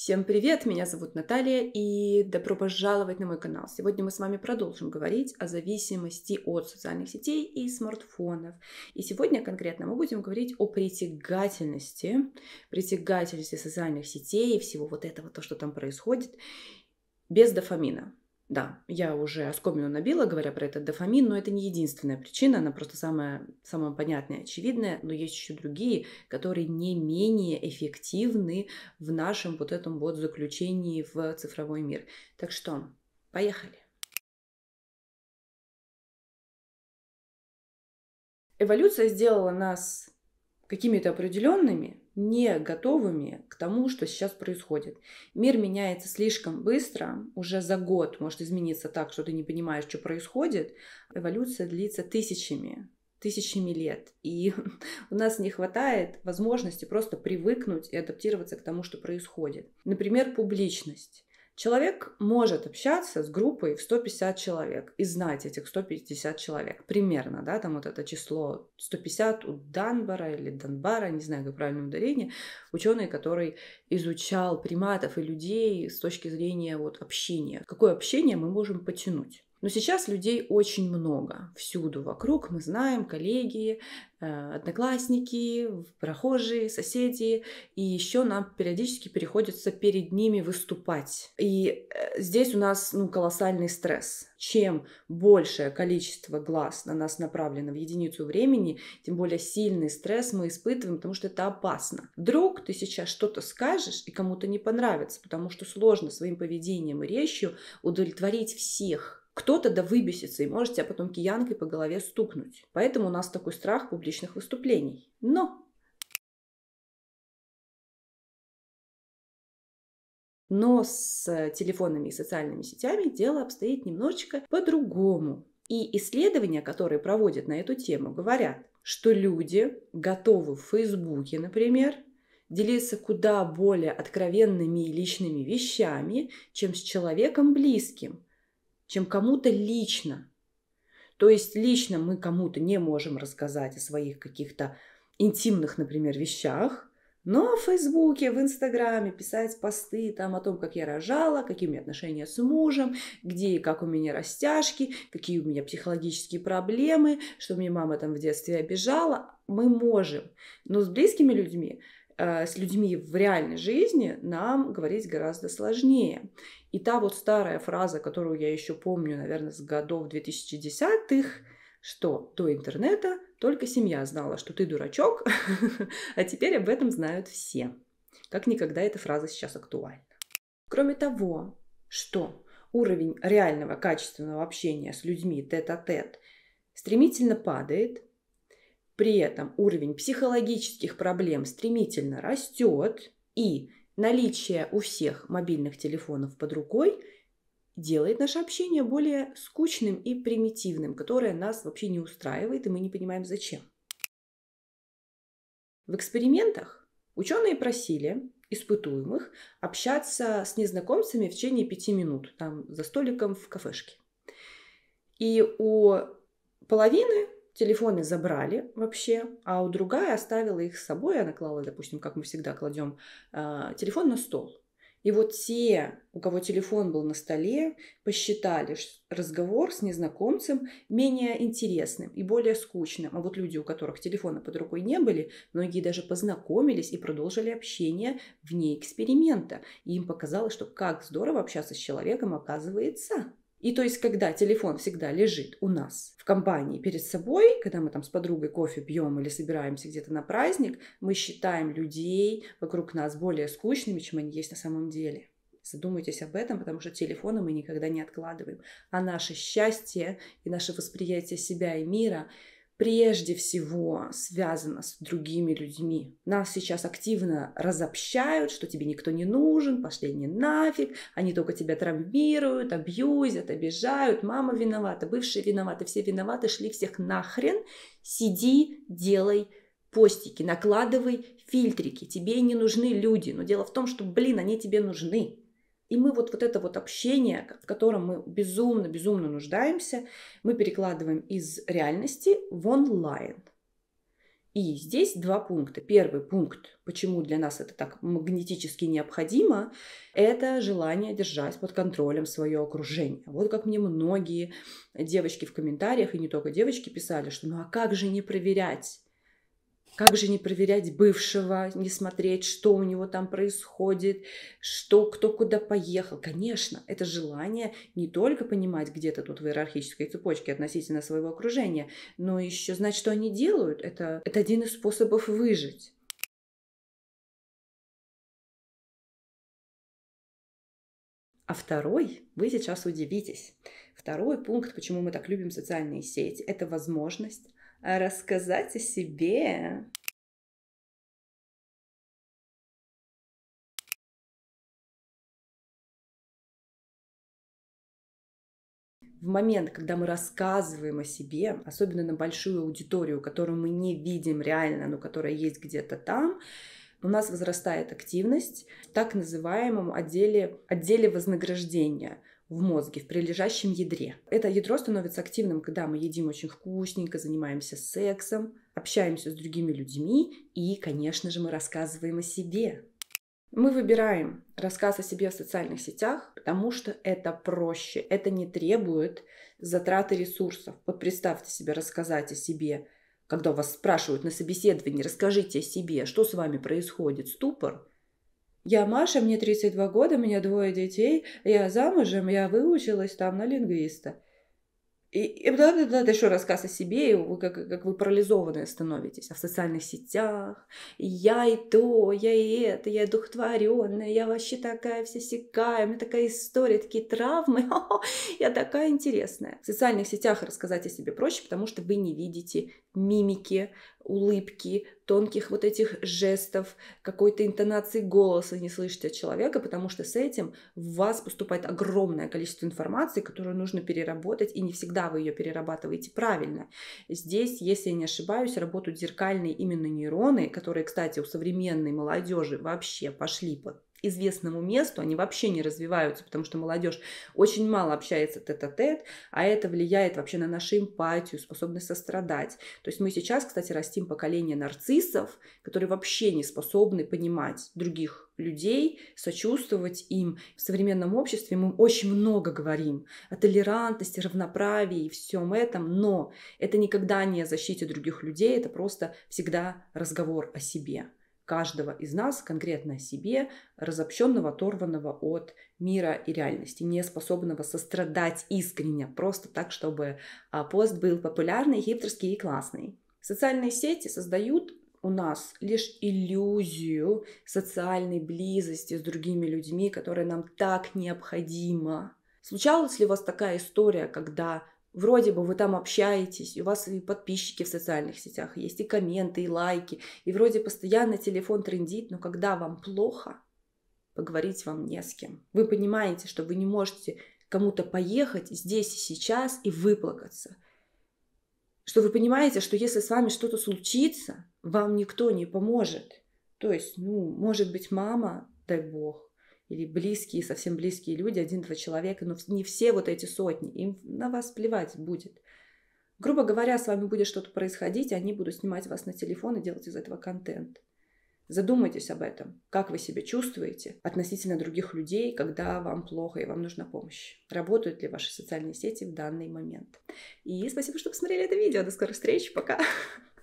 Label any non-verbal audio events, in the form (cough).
Всем привет, меня зовут Наталья и добро пожаловать на мой канал. Сегодня мы с вами продолжим говорить о зависимости от социальных сетей и смартфонов. И сегодня конкретно мы будем говорить о притягательности, притягательности социальных сетей и всего вот этого, то, что там происходит, без дофамина. Да, я уже оскомину набила, говоря про этот дофамин, но это не единственная причина, она просто самая, самая понятная, очевидная, но есть еще другие, которые не менее эффективны в нашем вот этом вот заключении в цифровой мир. Так что, поехали! Эволюция сделала нас какими-то определенными, не готовыми к тому, что сейчас происходит. Мир меняется слишком быстро, уже за год может измениться так, что ты не понимаешь, что происходит. Эволюция длится тысячами, тысячами лет. И (laughs) у нас не хватает возможности просто привыкнуть и адаптироваться к тому, что происходит. Например, публичность. Человек может общаться с группой в 150 человек и знать этих 150 человек примерно, да, там вот это число 150 у Данбара или Данбара, не знаю, как правильное ударение, ученый, который изучал приматов и людей с точки зрения вот общения. Какое общение мы можем потянуть? Но сейчас людей очень много. Всюду вокруг мы знаем коллеги, э, одноклассники, прохожие, соседи. И еще нам периодически приходится перед ними выступать. И э, здесь у нас ну, колоссальный стресс. Чем большее количество глаз на нас направлено в единицу времени, тем более сильный стресс мы испытываем, потому что это опасно. Вдруг ты сейчас что-то скажешь и кому-то не понравится, потому что сложно своим поведением и речью удовлетворить всех кто-то да выбесится и может тебя потом киянкой по голове стукнуть. Поэтому у нас такой страх публичных выступлений. Но Но с э, телефонами и социальными сетями дело обстоит немножечко по-другому. И исследования, которые проводят на эту тему, говорят, что люди готовы в Фейсбуке, например, делиться куда более откровенными и личными вещами, чем с человеком близким, чем кому-то лично. То есть лично мы кому-то не можем рассказать о своих каких-то интимных, например, вещах, но в Фейсбуке, в Инстаграме писать посты там о том, как я рожала, какие у меня отношения с мужем, где и как у меня растяжки, какие у меня психологические проблемы, что мне мама там в детстве обижала, мы можем. Но с близкими людьми Э, с людьми в реальной жизни нам говорить гораздо сложнее. И та вот старая фраза, которую я еще помню, наверное, с годов 2010-х, что до интернета только семья знала, что ты дурачок, (laughs) а теперь об этом знают все. Как никогда эта фраза сейчас актуальна. Кроме того, что уровень реального качественного общения с людьми тет-а-тет -а -тет стремительно падает, при этом уровень психологических проблем стремительно растет, и наличие у всех мобильных телефонов под рукой делает наше общение более скучным и примитивным, которое нас вообще не устраивает, и мы не понимаем зачем. В экспериментах ученые просили испытуемых общаться с незнакомцами в течение пяти минут, там, за столиком в кафешке. И у половины Телефоны забрали вообще, а у другая оставила их с собой. Она клала, допустим, как мы всегда кладем а, телефон на стол. И вот те, у кого телефон был на столе, посчитали разговор с незнакомцем менее интересным и более скучным. А вот люди, у которых телефона под рукой не были, многие даже познакомились и продолжили общение вне эксперимента. И им показалось, что как здорово общаться с человеком оказывается. И то есть, когда телефон всегда лежит у нас в компании перед собой, когда мы там с подругой кофе пьем или собираемся где-то на праздник, мы считаем людей вокруг нас более скучными, чем они есть на самом деле. Задумайтесь об этом, потому что телефоны мы никогда не откладываем. А наше счастье и наше восприятие себя и мира прежде всего связано с другими людьми. Нас сейчас активно разобщают, что тебе никто не нужен, пошли не нафиг, они только тебя травмируют, абьюзят, обижают, мама виновата, бывшие виноваты, все виноваты, шли всех нахрен, сиди, делай постики, накладывай фильтрики, тебе не нужны люди, но дело в том, что, блин, они тебе нужны. И мы вот, вот это вот общение, в котором мы безумно-безумно нуждаемся, мы перекладываем из реальности в онлайн. И здесь два пункта. Первый пункт, почему для нас это так магнетически необходимо, это желание держать под контролем свое окружение. Вот как мне многие девочки в комментариях, и не только девочки, писали, что ну а как же не проверять? Как же не проверять бывшего, не смотреть, что у него там происходит, что, кто куда поехал. Конечно, это желание не только понимать где-то тут в иерархической цепочке относительно своего окружения, но еще знать, что они делают. Это, это один из способов выжить. А второй, вы сейчас удивитесь, второй пункт, почему мы так любим социальные сети, это возможность рассказать о себе. в момент, когда мы рассказываем о себе, особенно на большую аудиторию, которую мы не видим реально, но которая есть где-то там, у нас возрастает активность в так называемом отделе, отделе вознаграждения в мозге, в прилежащем ядре. Это ядро становится активным, когда мы едим очень вкусненько, занимаемся сексом, общаемся с другими людьми и, конечно же, мы рассказываем о себе. Мы выбираем рассказ о себе в социальных сетях, потому что это проще, это не требует затраты ресурсов. Вот представьте себе рассказать о себе, когда вас спрашивают на собеседовании, расскажите о себе, что с вами происходит, ступор – я Маша, мне 32 года, у меня двое детей, я замужем, я выучилась там на лингвиста. И, и да, да, да, это еще рассказ о себе, и вы, как, как вы парализованные становитесь, а в социальных сетях, я и то, я и это, я духотворенная, я вообще такая вся сякая, у меня такая история, такие травмы, (laughs) я такая интересная. В социальных сетях рассказать о себе проще, потому что вы не видите мимики, улыбки, тонких вот этих жестов, какой-то интонации голоса не слышите от человека, потому что с этим в вас поступает огромное количество информации, которую нужно переработать, и не всегда вы ее перерабатываете правильно. Здесь, если я не ошибаюсь, работают зеркальные именно нейроны, которые, кстати, у современной молодежи вообще пошли под известному месту, они вообще не развиваются, потому что молодежь очень мало общается тет-а-тет, -а, -тет, а это влияет вообще на нашу эмпатию, способность сострадать. То есть мы сейчас, кстати, растим поколение нарциссов, которые вообще не способны понимать других людей, сочувствовать им. В современном обществе мы очень много говорим о толерантности, равноправии и всем этом, но это никогда не о защите других людей, это просто всегда разговор о себе каждого из нас, конкретно о себе, разобщенного, оторванного от мира и реальности, не способного сострадать искренне, просто так, чтобы а, пост был популярный, хиптерский и классный. Социальные сети создают у нас лишь иллюзию социальной близости с другими людьми, которая нам так необходима. Случалась ли у вас такая история, когда вроде бы вы там общаетесь, у вас и подписчики в социальных сетях есть, и комменты, и лайки, и вроде постоянно телефон трендит, но когда вам плохо, поговорить вам не с кем. Вы понимаете, что вы не можете кому-то поехать здесь и сейчас и выплакаться. Что вы понимаете, что если с вами что-то случится, вам никто не поможет. То есть, ну, может быть, мама, дай бог, или близкие, совсем близкие люди, один-два человека, но не все вот эти сотни, им на вас плевать будет. Грубо говоря, с вами будет что-то происходить, и они будут снимать вас на телефон и делать из этого контент. Задумайтесь об этом, как вы себя чувствуете относительно других людей, когда вам плохо и вам нужна помощь. Работают ли ваши социальные сети в данный момент? И спасибо, что посмотрели это видео. До скорых встреч. Пока. (laughs)